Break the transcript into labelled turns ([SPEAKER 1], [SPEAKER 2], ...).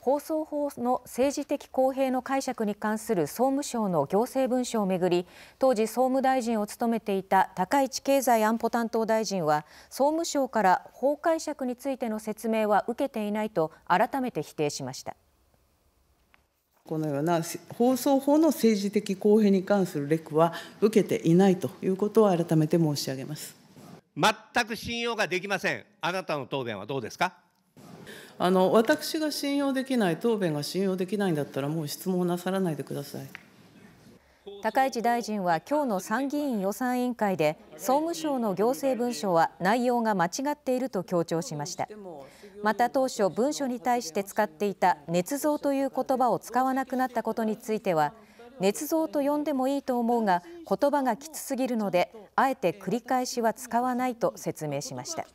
[SPEAKER 1] 放送法の政治的公平の解釈に関する総務省の行政文書をめぐり当時総務大臣を務めていた高市経済安保担当大臣は総務省から法解釈についての説明は受けていないと改めて否定し
[SPEAKER 2] ましたこのような放送法の政治的公平に関するレクは受けていないということを改めて申し上げます
[SPEAKER 3] 全く信用ができませんあなたの答弁はどうですか
[SPEAKER 2] あの私が信用できない、答弁が信用できないんだったら、もう質問なさらないでください。高
[SPEAKER 1] 市大臣は今日の参議院予算委員会で総務省の行政文書は内容が間違っていると強調しましたまた当初文書に対して使っていた捏造という言葉を使わなくなったことについては捏造と呼んでもいいと思うが言葉がきつすぎるのであえて繰り返しは使わないと説明しました